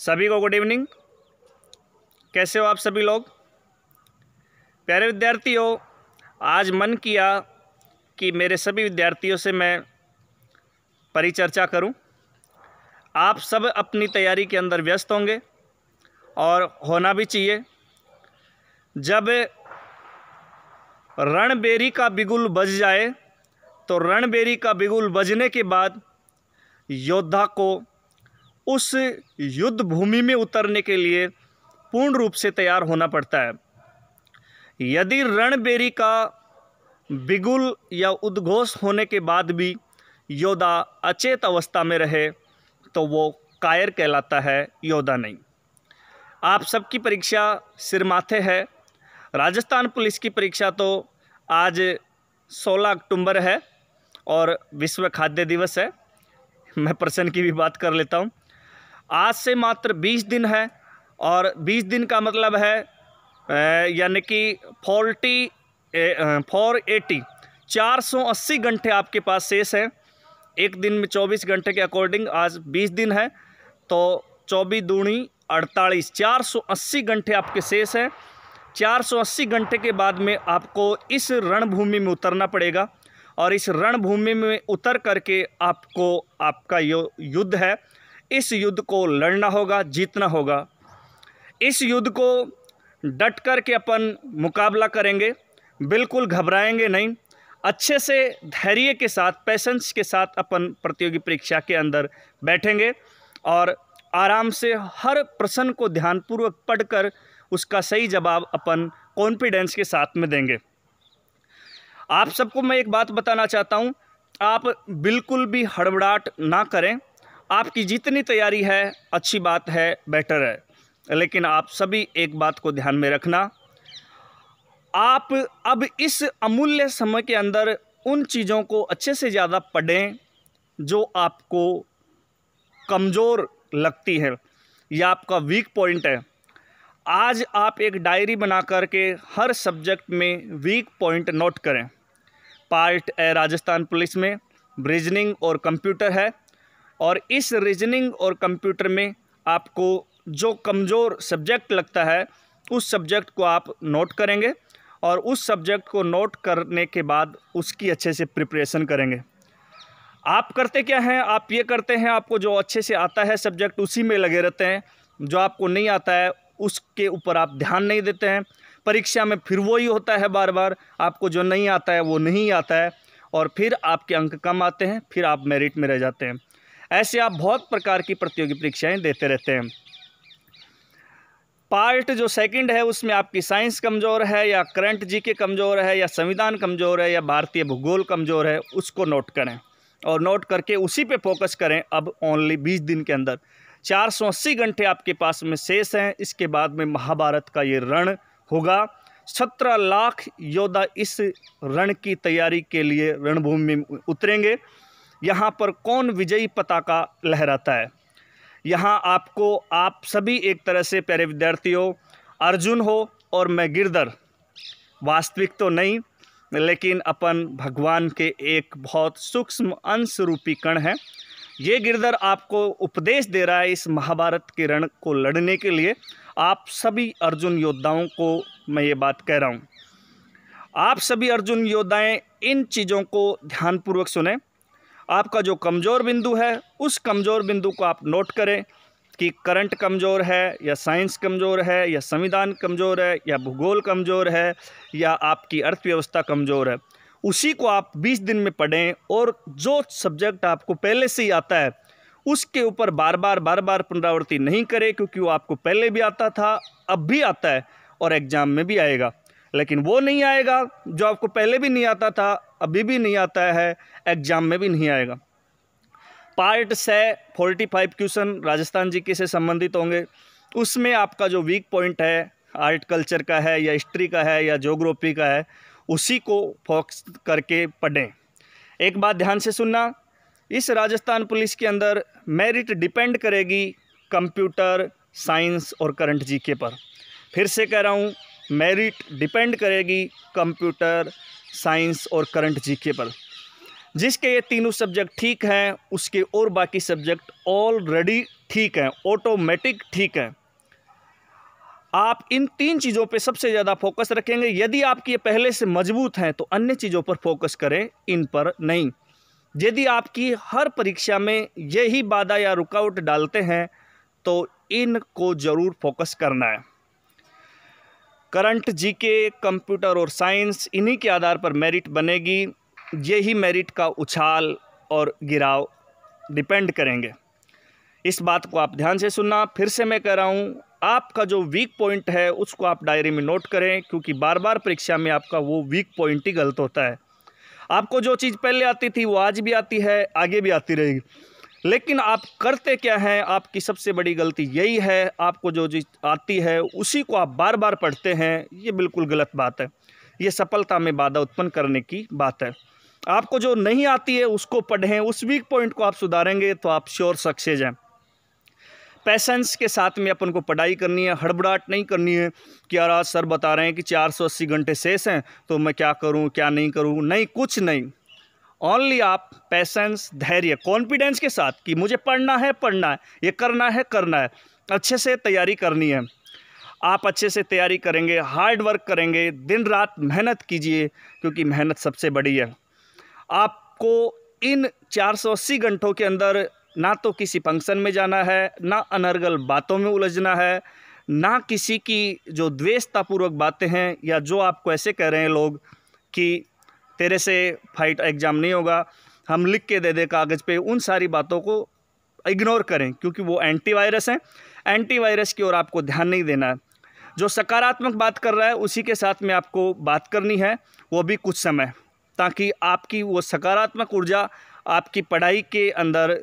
सभी को good evening कैसे हो आप सभी लोग प्यारे विद्यार्थियों आज मन किया कि मेरे सभी विद्यार्थियों से मैं परिचर्चा करूं। आप सब अपनी तैयारी के अंदर व्यस्त होंगे और होना भी चाहिए जब रणबेरी का बिगुल बज जाए तो रणबेरी का बिगुल बजने के बाद योद्धा को उस युद्ध भूमि में उतरने के लिए पूर्ण रूप से तैयार होना पड़ता है यदि रणबेरी का बिगुल या उद्घोष होने के बाद भी योद्धा अचेत अवस्था में रहे तो वो कायर कहलाता है योद्धा नहीं आप सबकी परीक्षा सिरमाथे है राजस्थान पुलिस की परीक्षा तो आज 16 अक्टूबर है और विश्व खाद्य दिवस है मैं प्रसन्न की भी बात कर लेता हूँ आज से मात्र बीस दिन है और बीस दिन का मतलब है यानी कि फोर्टी फोर एटी चार सौ अस्सी घंटे आपके पास शेष हैं एक दिन में चौबीस घंटे के अकॉर्डिंग आज बीस दिन है तो चौबीस दूनी अड़तालीस चार सौ अस्सी घंटे आपके शेष हैं चार सौ अस्सी घंटे के बाद में आपको इस रणभूमि में उतरना पड़ेगा और इस रणभूमि में उतर करके आपको आपका यो युद्ध है इस युद्ध को लड़ना होगा जीतना होगा इस युद्ध को डट कर के अपन मुकाबला करेंगे बिल्कुल घबराएंगे नहीं अच्छे से धैर्य के साथ पैसेंस के साथ अपन प्रतियोगी परीक्षा के अंदर बैठेंगे और आराम से हर प्रश्न को ध्यानपूर्वक पढ़कर उसका सही जवाब अपन कॉन्फिडेंस के साथ में देंगे आप सबको मैं एक बात बताना चाहता हूँ आप बिल्कुल भी हड़बड़ाहट ना करें आपकी जितनी तैयारी है अच्छी बात है बेटर है लेकिन आप सभी एक बात को ध्यान में रखना आप अब इस अमूल्य समय के अंदर उन चीज़ों को अच्छे से ज़्यादा पढ़ें जो आपको कमज़ोर लगती है या आपका वीक पॉइंट है आज आप एक डायरी बना करके हर सब्जेक्ट में वीक पॉइंट नोट करें पार्ट ए राजस्थान पुलिस में ब्रिजनिंग और कंप्यूटर है और इस रीजनिंग और कंप्यूटर में आपको जो कमज़ोर सब्जेक्ट लगता है उस सब्जेक्ट को आप नोट करेंगे और उस सब्जेक्ट को नोट करने के बाद उसकी अच्छे से प्रिपरेशन करेंगे आप करते क्या हैं आप ये करते हैं आपको जो अच्छे से आता है सब्जेक्ट उसी में लगे रहते हैं जो आपको नहीं आता है उसके ऊपर आप ध्यान नहीं देते हैं परीक्षा में फिर वही होता है बार बार आपको जो नहीं आता है वो नहीं आता है और फिर आपके अंक कम आते हैं फिर आप मेरिट में रह जाते हैं ऐसे आप बहुत प्रकार की प्रतियोगी परीक्षाएं देते रहते हैं पार्ट जो सेकंड है उसमें आपकी साइंस कमज़ोर है या करंट जीके कमज़ोर है या संविधान कमज़ोर है या भारतीय भूगोल कमज़ोर है उसको नोट करें और नोट करके उसी पे फोकस करें अब ओनली बीस दिन के अंदर चार सौ अस्सी घंटे आपके पास में शेष हैं इसके बाद में महाभारत का ये रण होगा सत्रह लाख योद्धा इस रण की तैयारी के लिए रणभूमि में उतरेंगे यहाँ पर कौन विजयी पताका लहराता है यहाँ आपको आप सभी एक तरह से प्यारे विद्यार्थियों अर्जुन हो और मैं गिरधर वास्तविक तो नहीं लेकिन अपन भगवान के एक बहुत सूक्ष्म अंश रूपी कण है ये गिरधर आपको उपदेश दे रहा है इस महाभारत के रण को लड़ने के लिए आप सभी अर्जुन योद्धाओं को मैं ये बात कह रहा हूँ आप सभी अर्जुन योद्धाएं इन चीज़ों को ध्यानपूर्वक सुने आपका जो कमज़ोर बिंदु है उस कमज़ोर बिंदु को आप नोट करें कि करंट कमज़ोर है या साइंस कमज़ोर है या संविधान कमज़ोर है या भूगोल कमज़ोर है या आपकी अर्थव्यवस्था कमज़ोर है उसी को आप 20 दिन में पढ़ें और जो सब्जेक्ट आपको पहले से ही आता है उसके ऊपर बार बार बार बार पुनरावृत्ति नहीं करें क्योंकि वो आपको पहले भी आता था अब भी आता है और एग्ज़ाम में भी आएगा लेकिन वो नहीं आएगा जो आपको पहले भी नहीं आता था अभी भी नहीं आता है एग्ज़ाम में भी नहीं आएगा पार्ट से forty five question Rajasthan G K से संबंधित होंगे उसमें आपका जो वीक पॉइंट है आर्ट कल्चर का है या हिस्ट्री का है या जोग्राफी का है उसी को फोकस करके पढ़ें एक बात ध्यान से सुनना इस राजस्थान पुलिस के अंदर मेरिट डिपेंड करेगी कंप्यूटर साइंस और करंट जीके पर फिर से कह रहा हूँ मेरिट डिपेंड करेगी कंप्यूटर साइंस और करंट जीके पर जिसके ये तीनों सब्जेक्ट ठीक हैं उसके और बाकी सब्जेक्ट ऑलरेडी ठीक हैं ऑटोमेटिक ठीक हैं आप इन तीन चीज़ों पे सबसे ज़्यादा फोकस रखेंगे यदि आपकी ये पहले से मजबूत हैं तो अन्य चीज़ों पर फोकस करें इन पर नहीं यदि आपकी हर परीक्षा में यही बाधा या रुकावट डालते हैं तो इनको ज़रूर फोकस करना है करंट जीके कंप्यूटर और साइंस इन्हीं के आधार पर मेरिट बनेगी यही मेरिट का उछाल और गिराव डिपेंड करेंगे इस बात को आप ध्यान से सुनना फिर से मैं कह रहा हूँ आपका जो वीक पॉइंट है उसको आप डायरी में नोट करें क्योंकि बार बार परीक्षा में आपका वो वीक पॉइंट ही गलत होता है आपको जो चीज़ पहले आती थी वो आज भी आती है आगे भी आती रहेगी लेकिन आप करते क्या हैं आपकी सबसे बड़ी गलती यही है आपको जो चीज़ आती है उसी को आप बार बार पढ़ते हैं ये बिल्कुल गलत बात है ये सफलता में बाधा उत्पन्न करने की बात है आपको जो नहीं आती है उसको पढ़ें उस वीक पॉइंट को आप सुधारेंगे तो आप श्योर सक्सेज हैं पैसेंस के साथ में अपन को पढ़ाई करनी है हड़बड़ाहट नहीं करनी है कि यार आज सर बता रहे हैं कि 480 घंटे शेष हैं तो मैं क्या करूं क्या नहीं करूं नहीं कुछ नहीं ओनली आप पैसेंस धैर्य कॉन्फिडेंस के साथ कि मुझे पढ़ना है पढ़ना है ये करना है करना है अच्छे से तैयारी करनी है आप अच्छे से तैयारी करेंगे हार्ड वर्क करेंगे दिन रात मेहनत कीजिए क्योंकि मेहनत सबसे बड़ी है आपको इन 480 घंटों के अंदर ना तो किसी फंक्शन में जाना है ना अनर्गल बातों में उलझना है ना किसी की जो द्वेषतापूर्वक बातें हैं या जो आपको ऐसे कह रहे हैं लोग कि तेरे से फाइट एग्ज़ाम नहीं होगा हम लिख के दे दें कागज़ पे उन सारी बातों को इग्नोर करें क्योंकि वो एंटीवायरस हैं एंटीवायरस की ओर आपको ध्यान नहीं देना है जो सकारात्मक बात कर रहा है उसी के साथ में आपको बात करनी है वो भी कुछ समय ताकि आपकी वो सकारात्मक ऊर्जा आपकी पढ़ाई के अंदर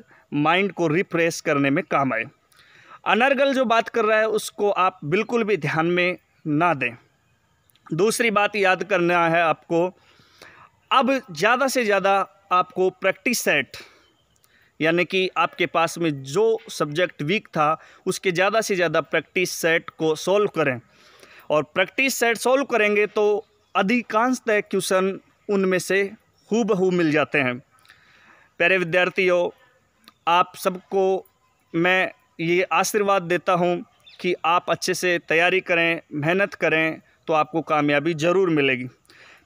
माइंड को रिफ्रेश करने में काम आए अनर्गल जो बात कर रहा है उसको आप बिल्कुल भी ध्यान में ना दें दूसरी बात याद करना है आपको अब ज़्यादा से ज़्यादा आपको प्रैक्टिस सेट यानी कि आपके पास में जो सब्जेक्ट वीक था उसके ज़्यादा से ज़्यादा प्रैक्टिस सेट को सॉल्व करें और प्रैक्टिस सेट सॉल्व करेंगे तो अधिकांशतः क्वेश्चन उनमें से हूबहू मिल जाते हैं प्यारे विद्यार्थियों आप सबको मैं ये आशीर्वाद देता हूँ कि आप अच्छे से तैयारी करें मेहनत करें तो आपको कामयाबी ज़रूर मिलेगी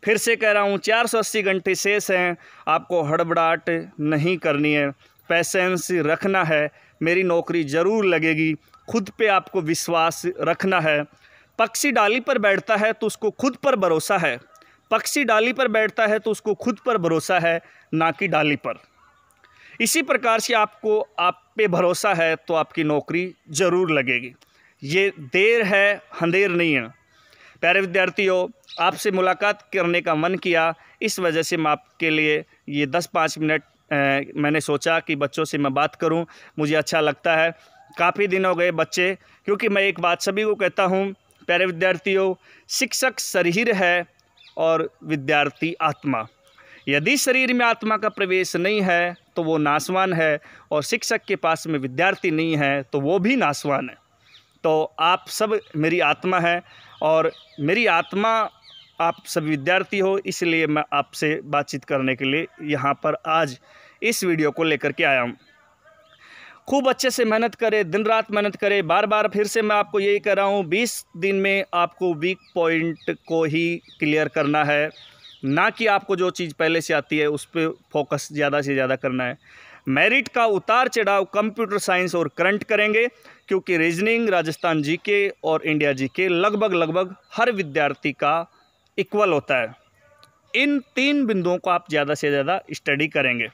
फिर से कह रहा हूँ चार सौ अस्सी घंटे शेष हैं आपको हड़बड़ाहट नहीं करनी है पैसेंस रखना है मेरी नौकरी ज़रूर लगेगी खुद पे आपको विश्वास रखना है पक्षी डाली पर बैठता है तो उसको खुद पर भरोसा है पक्षी डाली पर बैठता है तो उसको खुद पर भरोसा है ना कि डाली पर इसी प्रकार से आपको आप पे भरोसा है तो आपकी नौकरी ज़रूर लगेगी ये देर है अंधेर नहीं है प्यारे विद्यार्थियों आपसे मुलाकात करने का मन किया इस वजह से मैं आपके लिए ये दस पाँच मिनट मैंने सोचा कि बच्चों से मैं बात करूं मुझे अच्छा लगता है काफ़ी दिन हो गए बच्चे क्योंकि मैं एक बात सभी को कहता हूं प्यारे विद्यार्थियों शिक्षक शरीर है और विद्यार्थी आत्मा यदि शरीर में आत्मा का प्रवेश नहीं है तो वो नासवान है और शिक्षक के पास में विद्यार्थी नहीं है तो वो भी नासवान है तो आप सब मेरी आत्मा है और मेरी आत्मा आप सभी विद्यार्थी हो इसलिए मैं आपसे बातचीत करने के लिए यहाँ पर आज इस वीडियो को लेकर के आया हूँ खूब अच्छे से मेहनत करें दिन रात मेहनत करें बार बार फिर से मैं आपको यही कह रहा हूँ बीस दिन में आपको वीक पॉइंट को ही क्लियर करना है ना कि आपको जो चीज़ पहले से आती है उस पर फोकस ज़्यादा से ज़्यादा करना है मेरिट का उतार चढ़ाव कंप्यूटर साइंस और करंट करेंगे क्योंकि रीजनिंग राजस्थान जीके और इंडिया जीके लगभग लगभग हर विद्यार्थी का इक्वल होता है इन तीन बिंदुओं को आप ज़्यादा से ज़्यादा स्टडी करेंगे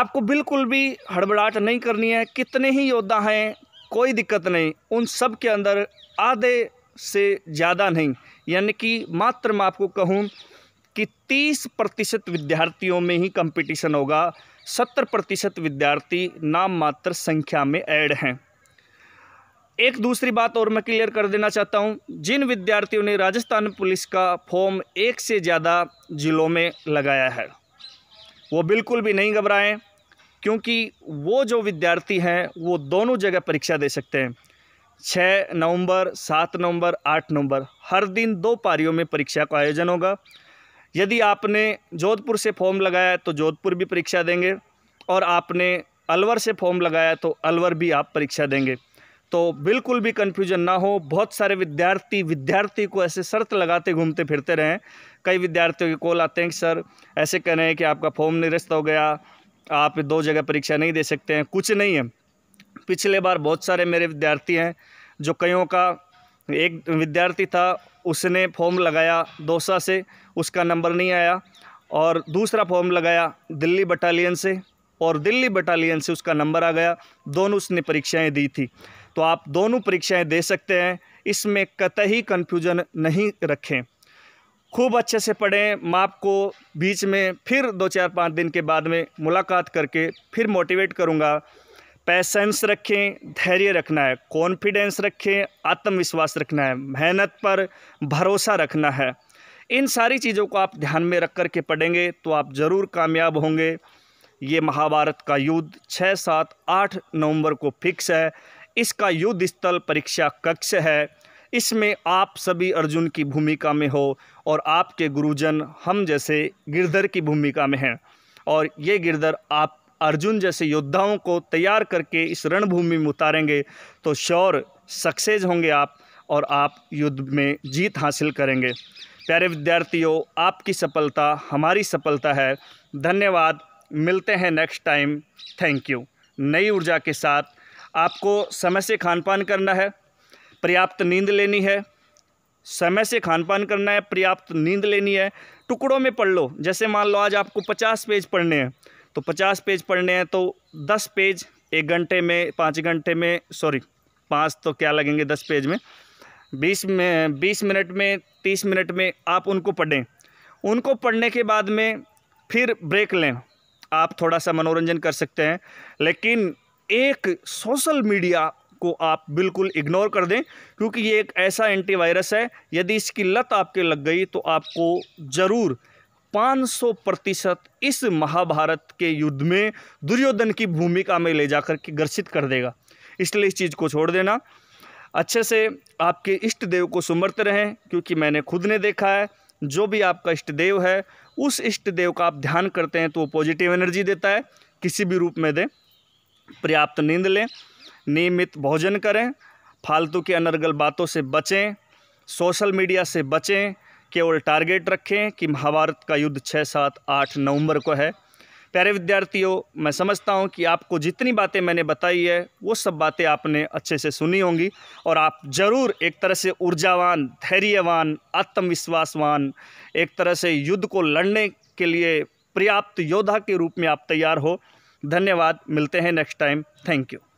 आपको बिल्कुल भी हड़बड़ाहट नहीं करनी है कितने ही योद्धा हैं कोई दिक्कत नहीं उन सब के अंदर आधे से ज़्यादा नहीं यानी कि मात्र मैं आपको कहूँ कि 30 प्रतिशत विद्यार्थियों में ही कंपटीशन होगा सत्तर प्रतिशत विद्यार्थी नाम मात्र संख्या में ऐड हैं एक दूसरी बात और मैं क्लियर कर देना चाहता हूं जिन विद्यार्थियों ने राजस्थान पुलिस का फॉर्म एक से ज़्यादा ज़िलों में लगाया है वो बिल्कुल भी नहीं घबराएं क्योंकि वो जो विद्यार्थी हैं वो दोनों जगह परीक्षा दे सकते हैं छः नवंबर सात नवंबर आठ नवंबर हर दिन दो पारियों में परीक्षा का आयोजन होगा यदि आपने जोधपुर से फॉर्म लगाया तो जोधपुर भी परीक्षा देंगे और आपने अलवर से फॉर्म लगाया तो अलवर भी आप परीक्षा देंगे तो बिल्कुल भी कन्फ्यूजन ना हो बहुत सारे विद्यार्थी विद्यार्थी को ऐसे शर्त लगाते घूमते फिरते रहें कई विद्यार्थियों के कॉल आते हैं कि सर ऐसे कह रहे हैं कि आपका फॉर्म निरस्त हो गया आप दो जगह परीक्षा नहीं दे सकते हैं कुछ नहीं है पिछले बार बहुत सारे मेरे विद्यार्थी हैं जो कईयों का एक विद्यार्थी था उसने फॉर्म लगाया दोसा से उसका नंबर नहीं आया और दूसरा फॉर्म लगाया दिल्ली बटालियन से और दिल्ली बटालियन से उसका नंबर आ गया दोनों उसने परीक्षाएं दी थी तो आप दोनों परीक्षाएं दे सकते हैं इसमें कतई कन्फ्यूजन नहीं रखें खूब अच्छे से पढ़ें मैं आपको बीच में फिर दो चार पाँच दिन के बाद में मुलाकात करके फिर मोटिवेट करूँगा पैसेंस रखें धैर्य रखना है कॉन्फिडेंस रखें आत्मविश्वास रखना है मेहनत पर भरोसा रखना है इन सारी चीज़ों को आप ध्यान में रख कर के पढ़ेंगे तो आप ज़रूर कामयाब होंगे ये महाभारत का युद्ध छः सात आठ नवंबर को फिक्स है इसका युद्ध स्थल परीक्षा कक्ष है इसमें आप सभी अर्जुन की भूमिका में हो और आपके गुरुजन हम जैसे गिरधर की भूमिका में हैं और ये गिरधर आप अर्जुन जैसे योद्धाओं को तैयार करके इस रणभूमि में उतारेंगे तो श्योर सक्सेस होंगे आप और आप युद्ध में जीत हासिल करेंगे प्यारे विद्यार्थियों आपकी सफलता हमारी सफलता है धन्यवाद मिलते हैं नेक्स्ट टाइम थैंक यू नई ऊर्जा के साथ आपको समय से खान पान करना है पर्याप्त नींद लेनी है समय से खान पान करना है पर्याप्त नींद लेनी है टुकड़ों में पढ़ लो जैसे मान लो आज आपको पचास पेज पढ़ने हैं तो पचास पेज पढ़ने हैं तो दस पेज एक घंटे में पाँच घंटे में सॉरी पाँच तो क्या लगेंगे दस पेज में बीस में बीस मिनट में तीस मिनट में आप उनको पढ़ें उनको पढ़ने के बाद में फिर ब्रेक लें आप थोड़ा सा मनोरंजन कर सकते हैं लेकिन एक सोशल मीडिया को आप बिल्कुल इग्नोर कर दें क्योंकि ये एक ऐसा एंटीवायरस है यदि इसकी लत आपके लग गई तो आपको ज़रूर 500 प्रतिशत इस महाभारत के युद्ध में दुर्योधन की भूमिका में ले जाकर के ग्रसित कर देगा इसलिए इस चीज़ को छोड़ देना अच्छे से आपके इष्ट देव को सुमरते रहें क्योंकि मैंने खुद ने देखा है जो भी आपका इष्ट देव है उस इष्ट देव का आप ध्यान करते हैं तो वो पॉजिटिव एनर्जी देता है किसी भी रूप में दें पर्याप्त नींद लें नियमित भोजन करें फालतू की अनर्गल बातों से बचें सोशल मीडिया से बचें केवल टारगेट रखें कि महाभारत का युद्ध छः सात आठ नवंबर को है प्यारे विद्यार्थियों मैं समझता हूं कि आपको जितनी बातें मैंने बताई है वो सब बातें आपने अच्छे से सुनी होंगी और आप ज़रूर एक तरह से ऊर्जावान धैर्यवान आत्मविश्वासवान एक तरह से युद्ध को लड़ने के लिए पर्याप्त योद्धा के रूप में आप तैयार हो धन्यवाद मिलते हैं नेक्स्ट टाइम थैंक यू